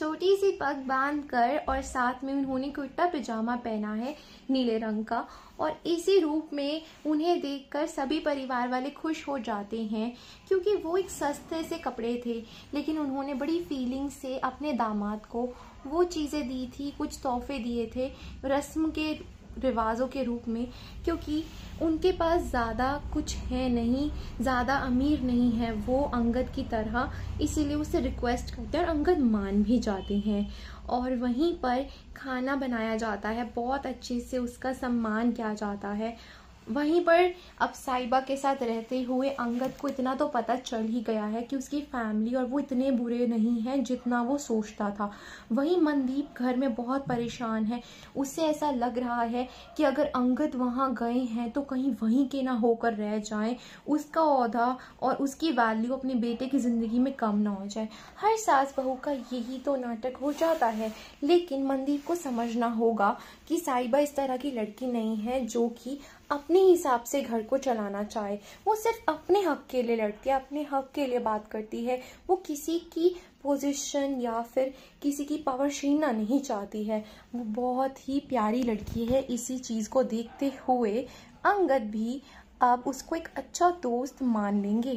छोटी सी पग बांध कर और साथ में उन्होंने कुर्ता पजामा पहना है नीले रंग का और इसी रूप में उन्हें देखकर सभी परिवार वाले खुश हो जाते हैं क्योंकि वो एक सस्ते से कपड़े थे लेकिन उन्होंने बड़ी फीलिंग से अपने दामाद को वो चीज़ें दी थी कुछ तोहफे दिए थे रस्म के रिवाज़ों के रूप में क्योंकि उनके पास ज़्यादा कुछ है नहीं ज़्यादा अमीर नहीं है वो अंगद की तरह इसीलिए उससे रिक्वेस्ट करते हैं और अंगद मान भी जाते हैं और वहीं पर खाना बनाया जाता है बहुत अच्छे से उसका सम्मान किया जाता है वहीं पर अब साइबा के साथ रहते हुए अंगद को इतना तो पता चल ही गया है कि उसकी फैमिली और वो इतने बुरे नहीं हैं जितना वो सोचता था वहीं मनदीप घर में बहुत परेशान है उससे ऐसा लग रहा है कि अगर अंगद वहाँ गए हैं तो कहीं वहीं के ना होकर रह जाए उसका अहदा और उसकी वैल्यू अपने बेटे की ज़िंदगी में कम ना हो जाए हर सास बहू का यही तो नाटक हो जाता है लेकिन मनदीप को समझना होगा कि साइबा इस तरह की लड़की नहीं है जो कि अपने अपने हिसाब से घर को चलाना चाहे वो सिर्फ अपने हक के लिए लड़ती है अपने हक के लिए बात करती है वो किसी की पोजीशन या फिर किसी की पावर छीनना नहीं चाहती है वो बहुत ही प्यारी लड़की है इसी चीज़ को देखते हुए अंगद भी अब उसको एक अच्छा दोस्त मान लेंगे